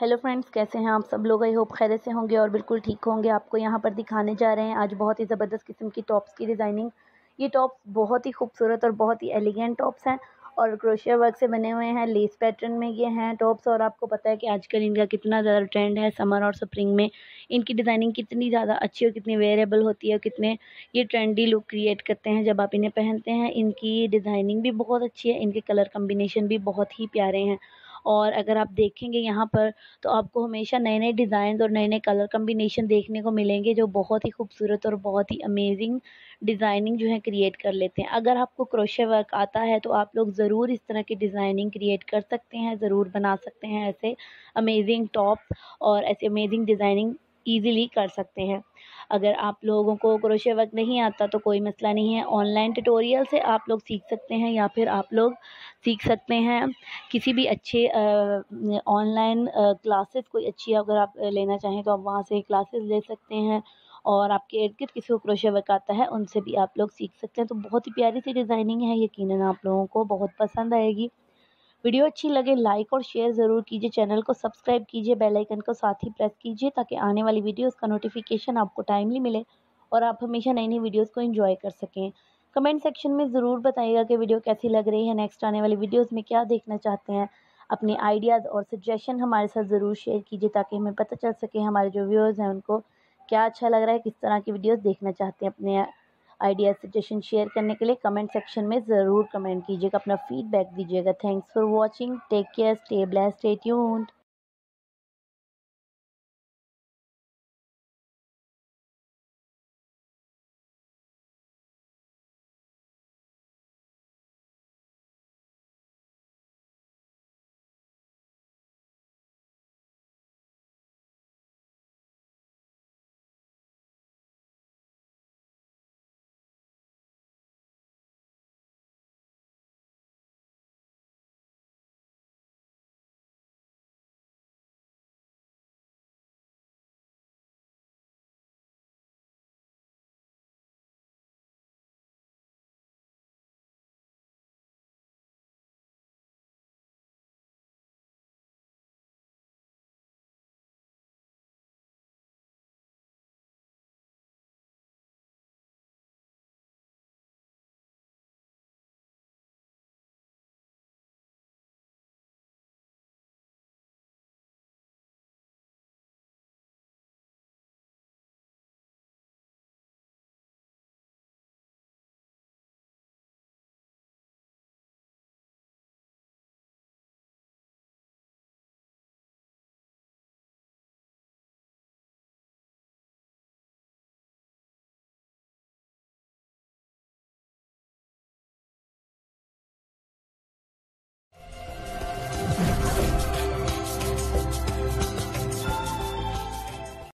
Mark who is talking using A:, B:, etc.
A: hello friends कैसे हैं आप सब लोग आई होप खैर से होंगे और बिल्कुल ठीक होंगे आपको यहाँ पर दिखाने जा रहे हैं आज बहुत ही ज़बरदस्त किस्म की टॉप्स की डिज़ाइनिंग ये टॉप्स बहुत ही खूबसूरत और बहुत ही एलिगेंट टॉप्स हैं और क्रोशिया वर्क से बने हुए हैं लेस पैटर्न में ये हैं टॉप्स और आपको पता है कि आजकल इनका कितना ज़्यादा ट्रेंड है समर और स्प्रिंग में इनकी डिज़ाइनिंग कितनी ज़्यादा अच्छी और कितनी वेरेबल होती है और कितने ये ट्रेंडी लुक क्रिएट करते हैं जब आप इन्हें पहनते हैं इनकी डिज़ाइनिंग भी बहुत अच्छी है इनके कलर कम्बिनेशन भी बहुत ही प्यारे हैं और अगर आप देखेंगे यहाँ पर तो आपको हमेशा नए नए डिज़ाइन और नए नए कलर कम्बिनेशन देखने को मिलेंगे जो बहुत ही खूबसूरत और बहुत ही अमेजिंग डिज़ाइनिंग जो है क्रिएट कर लेते हैं अगर आपको क्रोशे वर्क आता है तो आप लोग ज़रूर इस तरह की डिज़ाइनिंग क्रिएट कर सकते हैं ज़रूर बना सकते हैं ऐसे अमेजिंग टॉप और ऐसे अमेजिंग डिज़ाइनिंग ईज़िली कर सकते हैं अगर आप लोगों को क्रोशे वर्क नहीं आता तो कोई मसला नहीं है ऑनलाइन ट्यूटोरियल से आप लोग सीख सकते हैं या फिर आप लोग सीख सकते हैं किसी भी अच्छे ऑनलाइन क्लासेस कोई अच्छी अगर आप लेना चाहें तो आप वहाँ से क्लासेस ले सकते हैं और आपके इर्द गिर्द किसी को क्रोशे वर्क आता है उनसे भी आप लोग सीख सकते हैं तो बहुत ही प्यारी सी डिज़ाइनिंग है यकीनन आप लोगों को बहुत पसंद आएगी वीडियो अच्छी लगे लाइक और शेयर ज़रूर कीजिए चैनल को सब्सक्राइब कीजिए बेल आइकन को साथ ही प्रेस कीजिए ताकि आने वाली वीडियोस का नोटिफिकेशन आपको टाइमली मिले और आप हमेशा नई नई वीडियोस को एंजॉय कर सकें कमेंट सेक्शन में ज़रूर बताइएगा कि वीडियो कैसी लग रही है नेक्स्ट आने वाली वीडियोज़ में क्या देखना चाहते हैं अपने आइडियाज़ और सजेशन हमारे साथ ज़रूर शेयर कीजिए ताकि हमें पता चल सके हमारे जो व्यूअर्स हैं उनको क्या अच्छा लग रहा है किस तरह की वीडियोज़ देखना चाहते हैं अपने आइडिया सजेशन शेयर करने के लिए कमेंट सेक्शन में ज़रूर कमेंट कीजिएगा अपना फीडबैक दीजिएगा thanks for watching take care stay bless stay tuned